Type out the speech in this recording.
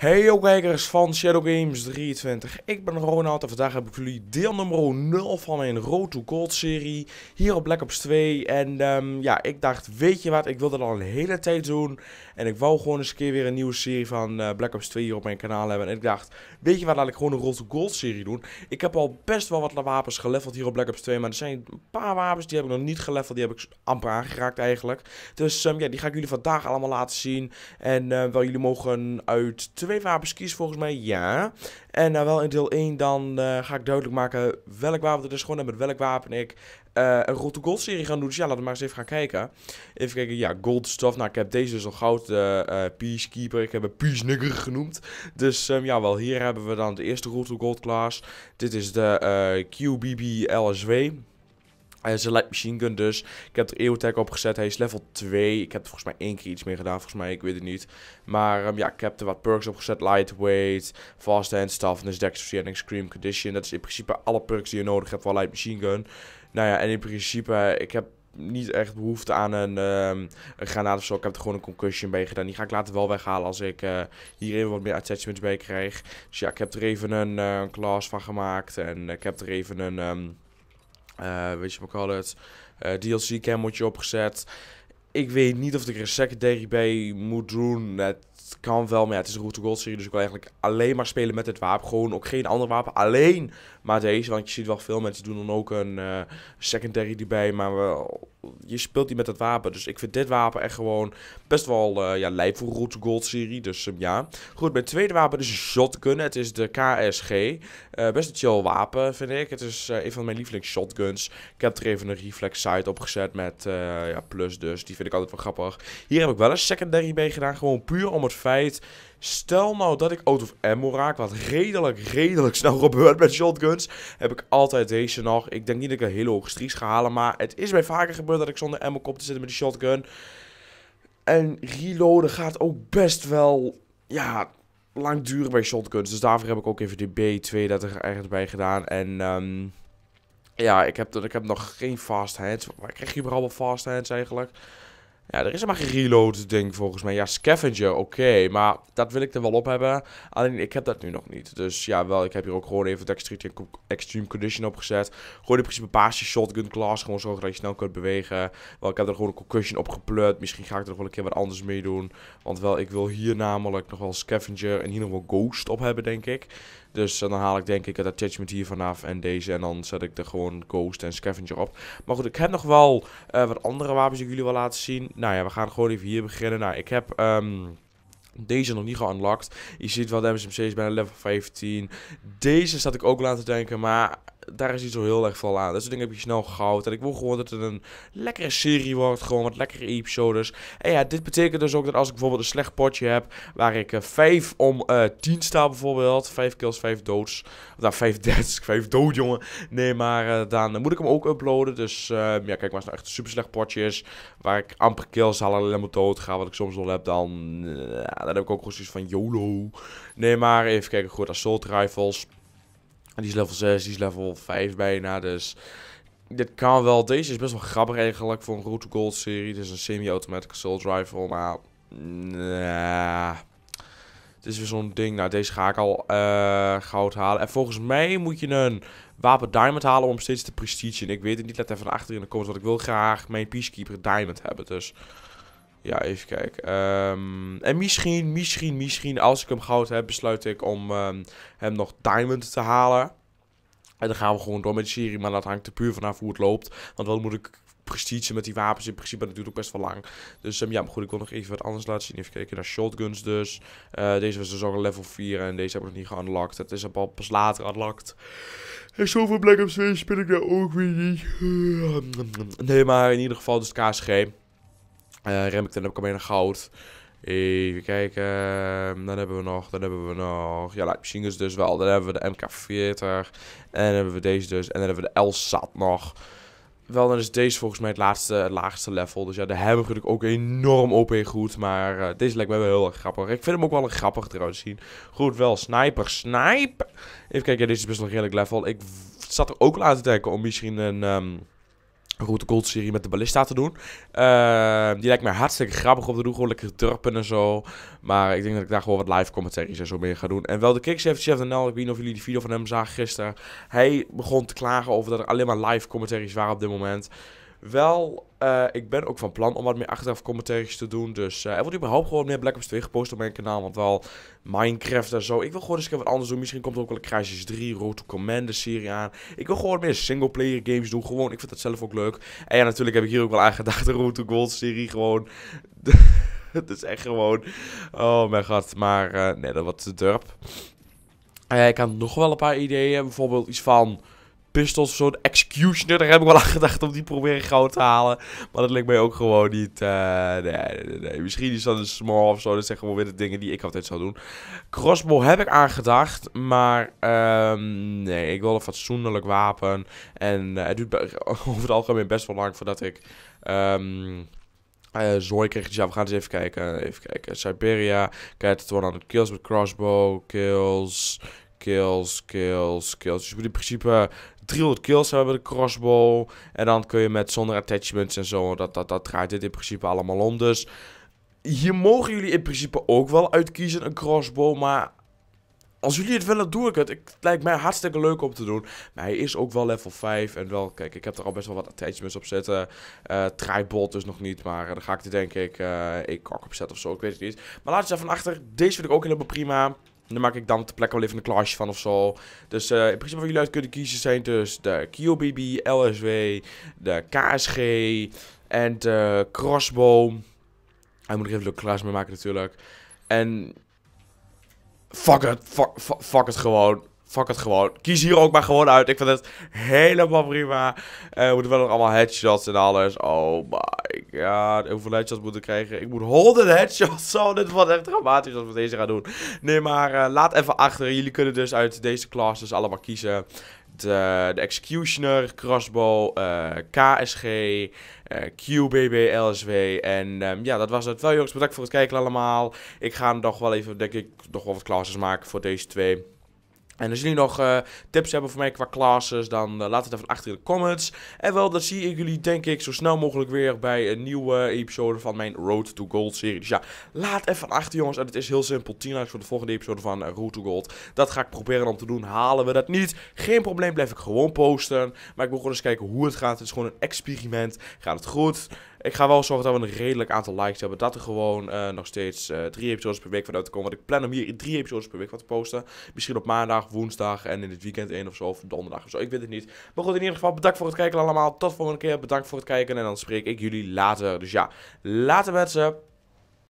Hey kijkers van Shadow Games 23, ik ben Ronald en vandaag heb ik jullie deel nummer 0 van mijn Road to Gold serie hier op Black Ops 2. En ehm, ja, ik dacht, weet je wat, ik wilde dat al een hele tijd doen en ik wou gewoon eens een keer weer een nieuwe serie van eh, Black Ops 2 hier op mijn kanaal hebben. En ik dacht, weet je wat, laat ik gewoon een Road to Gold serie doen. Ik heb al best wel wat wapens geleveld hier op Black Ops 2, maar er zijn een paar wapens die heb ik nog niet geleveld, die heb ik amper aangeraakt eigenlijk. Dus ehm, ja, die ga ik jullie vandaag allemaal laten zien en uh, wel jullie mogen uit twee wapens kies, volgens mij ja. En nou wel in deel 1 dan eh, ga ik duidelijk maken welk wapen er is gewoon en met welk wapen ik eh, een Road Gold serie gaan doen. Dus ja, laten we maar eens even gaan kijken. Even kijken, ja, gold stuff. Nou, ik heb deze dus al goud uh, Peacekeeper. Ik heb peace nigger genoemd. Dus ehm, ja, wel hier hebben we dan de eerste Road Gold class. Dit is de QBB LSW. Hij is een light machine gun dus. Ik heb er EOTech op gezet. Hij is level 2. Ik heb er volgens mij één keer iets mee gedaan. Volgens mij, ik weet het niet. Maar ehm, ja, ik heb er wat perks op gezet. Lightweight, Fast Hand Stuff, dus Dexterity en Extreme Condition. Dat is in principe alle perks die je nodig hebt voor light machine gun. Nou ja, en in principe, ik heb niet echt behoefte aan een, ehm, een granaat of zo. Ik heb er gewoon een concussion bij gedaan. Die ga ik later wel weghalen als ik uh, hier even wat meer attachments bij krijg. Dus ja, ik heb er even een uh, class van gemaakt. En ik heb er even een... Ehm, eh, weet je wat ik het? Eh, DLC-cam je opgezet. Ik weet niet of ik er een secondary bij moet doen. Het kan wel, maar ja, het is een route gold serie. Dus ik wil eigenlijk alleen maar spelen met dit wapen. Gewoon ook geen ander wapen. Alleen maar deze. Want je ziet wel veel mensen doen dan ook een uh, eh, secondary erbij. Maar wel je speelt niet met dat wapen. Dus ik vind dit wapen echt gewoon best wel uh, ja, lijp voor Route Gold serie. Dus ehm, ja. Goed, mijn tweede wapen is een shotgun. Het is de KSG. Eh, best een chill wapen, vind ik. Het is eh, een van mijn lievelings shotguns. Ik heb er even een reflex op gezet met ja, plus dus. Die vind ik altijd wel grappig. Hier heb ik wel een secondary mee gedaan. Gewoon puur om het feit Stel nou dat ik out of ammo raak, wat redelijk, redelijk snel gebeurt met shotguns, heb ik altijd deze nog. Ik denk niet dat ik een hele hoge streaks ga halen, maar het is mij vaker gebeurd dat ik zonder ammo kom te zitten met de shotgun. En reloaden gaat ook best wel, ja, lang duren bij shotguns. Dus daarvoor heb ik ook even de B32 ergens bij gedaan. En um, ja, ik heb, ik heb nog geen fast hands. Waar krijg je überhaupt wel fast hands eigenlijk. Ja, er is maar geen reload ding volgens mij. Ja, scavenger, oké. maar dat wil ik er wel op hebben. Alleen ik heb dat nu nog niet. Dus ja, wel, ik heb hier ook gewoon even de extreme, condition condition opgezet. Gewoon in principe basis shotgun class. Gewoon zorgen dat je snel kunt bewegen. Wel, ik heb er gewoon een concussion op geplut. Misschien ga ik er nog wel een keer wat anders mee doen. Want wel, ik wil hier namelijk nog wel scavenger en hier nog wel ghost op hebben, denk ik. Dus dan haal ik denk ik het attachment hier vanaf en deze. En dan zet ik er gewoon ghost en scavenger op. Maar goed, ik heb nog wel eh, wat andere wapens die ik jullie wil laten zien nou ja, we gaan gewoon even hier beginnen. Nou, ik heb... Ehm, deze nog niet geunlocked. Je ziet wel, de is is bijna level 15. Deze staat ik ook laten denken. Maar daar is iets zo heel erg veel aan. Dus dat ding heb je snel gehouden. En ik wil gewoon dat het een lekkere serie wordt. Gewoon met lekkere episodes. En ja, dit betekent dus ook dat als ik bijvoorbeeld een slecht potje heb. Waar ik uh, eh, 5 om uh, eh, 10 sta bijvoorbeeld. 5 kills, 5 doods. Nou, 5 deaths, 5 dood jongen. Nee, maar eh, dan moet ik hem ook uploaden. Dus ehm, ja, kijk maar het zijn nou echt een super slecht potje Waar ik amper kills haal en alleen maar dood ga. Wat ik soms wel heb dan. dan heb ik ook gewoon zoiets van YOLO. Nee, maar even kijken. Goed, assault rifles die is level 6, die is level 5 bijna. Dus dit kan wel. Deze is best wel grappig eigenlijk voor een Root Gold serie. Dit is een semi-automatic assault rifle, maar... Nah. Het is weer zo'n ding. Nou, deze ga ik al eh, goud halen. En volgens mij moet je een wapen diamond halen om steeds te prestige. En ik weet het niet. Let even achter in de comments. Want ik wil graag mijn peacekeeper diamond hebben. Dus ja, even kijken. Ehm, en misschien, misschien, misschien, als ik hem goud heb, besluit ik om ehm, hem nog diamond te halen. En dan gaan we gewoon door met de serie, maar dat hangt er puur vanaf hoe het loopt. Want dan moet ik prestige met die wapens in principe, dat duurt ook best wel lang. Dus ehm, ja, maar goed, ik wil nog even wat anders laten zien. Even kijken naar shotguns dus. Eh, deze was dus ook een level 4 en deze heb ik nog niet geunlocked. Het is al pas later unlocked. En zoveel Black Ops 2 speel ik daar ook weer niet. Nee, maar in ieder geval dus KSG. Uh, Remington heb ik alweer een goud. Even kijken. Ehm, dan hebben we nog. Dan hebben we nog. Ja, Light Machine dus wel. Dan hebben we de MK40. En dan hebben we deze dus. En dan hebben we de L-SAT nog. Wel, dan is deze volgens mij het, laatste, het laagste level. Dus ja, de hebben natuurlijk ook enorm OP goed. Maar eh, deze lijkt me wel heel erg grappig. Ik vind hem ook wel een grappig trouwens zien. Goed, wel. Sniper, sniper. Even kijken, deze is best wel een redelijk level. Ik zat er ook aan te denken om misschien een... Ehm, Route Gold serie met de ballista te doen. Ehm, die lijkt mij hartstikke grappig op te doen. Gewoon lekker durpen en zo. Maar ik denk dat ik daar gewoon wat live commentaries en zo mee ga doen. En wel de heeft Chef NL. Ik weet niet of jullie die video van hem zagen gisteren. Hij begon te klagen over dat er alleen maar live commentaries waren op dit moment. Wel, eh, ik ben ook van plan om wat meer achteraf commentaries te doen. Dus eh, er wordt überhaupt gewoon meer Black Ops 2 gepost op mijn kanaal. Want wel Minecraft en zo. Ik wil gewoon eens een wat anders doen. Misschien komt er ook wel een Crisis 3, Road to Commander serie aan. Ik wil gewoon meer singleplayer games doen. Gewoon, ik vind dat zelf ook leuk. En ja, natuurlijk heb ik hier ook wel aan gedacht. De Road to Gold serie gewoon. Het is echt gewoon... Oh mijn god. Maar uh, nee, dat wordt te durp. ik had nog wel een paar ideeën. Bijvoorbeeld iets van pistols of Executioner, daar heb ik wel aan gedacht om die proberen groot te halen. Maar dat lijkt mij ook gewoon niet. Eh, nee, nee, nee, Misschien is dat een small of zo. Dat zijn gewoon weer de dingen die ik altijd zou doen. Crossbow heb ik aangedacht. Maar ehm, nee, ik wil een fatsoenlijk wapen. En eh, het duurt over het algemeen best wel lang voordat ik... Um, uh, Zooi kreeg dus Ja, we gaan eens even kijken. Even kijken. Siberia. Kijk, het de kills met crossbow. Kills kills, kills, kills. Dus in principe 300 kills hebben met de crossbow. En dan kun je met zonder attachments en zo, dat, dat, dat draait dit in principe allemaal om. Dus hier mogen jullie in principe ook wel uitkiezen een crossbow, maar... Als jullie het willen, doe ik het. het lijkt mij hartstikke leuk om te doen. Maar hij is ook wel level 5. En wel, kijk, ik heb er al best wel wat attachments op zitten. Uh, dus nog niet. Maar eh, dan ga ik er denk ik uh, ik kok op zetten of zo. Ik weet het niet. Maar laat het even achter. Deze vind ik ook helemaal prima dan maak ik dan op de plek wel even een clash van of zo. Dus eh, in principe wat jullie uit kunnen kiezen zijn dus de KBB, LSW, de KSG en de Crossbow. Hij moet ik even een clash mee maken natuurlijk. En fuck het, fuck, fuck het gewoon fuck het gewoon. Kies hier ook maar gewoon uit. Ik vind het helemaal prima. Eh, we moeten wel nog allemaal headshots en alles. Oh my god. Hoeveel headshots moeten krijgen? Ik moet 100 headshots. Zo, oh, dit wordt echt dramatisch als we deze gaan doen. Nee, maar eh, laat even achter. Jullie kunnen dus uit deze classes allemaal kiezen. De, de Executioner, Crossbow, eh, KSG, QBB, LSW. En ehm, ja, dat was het wel jongens. Bedankt voor het kijken allemaal. Ik ga nog wel even, denk ik, nog wel wat classes maken voor deze twee. En als jullie nog eh, tips hebben voor mij qua classes, dan eh, laat het even achter in de comments. En wel, dan zie ik jullie denk ik zo snel mogelijk weer bij een nieuwe episode van mijn Road to Gold serie. Dus ja, laat even achter jongens. En het is heel simpel, 10 likes voor de volgende episode van eh, Road to Gold. Dat ga ik proberen om te doen. Halen we dat niet? Geen probleem, blijf ik gewoon posten. Maar ik wil gewoon eens kijken hoe het gaat. Het is gewoon een experiment. Gaat het goed? Ik ga wel zorgen dat we een redelijk aantal likes hebben. Dat er gewoon eh, nog steeds eh, drie episodes per week vanuit te komen. Want ik plan om hier drie episodes per week wat te posten. Misschien op maandag, woensdag en in het weekend één of zo. Of donderdag of zo. Ik weet het niet. Maar goed, in ieder geval bedankt voor het kijken allemaal. Tot volgende keer. Bedankt voor het kijken. En dan spreek ik jullie later. Dus ja, later mensen.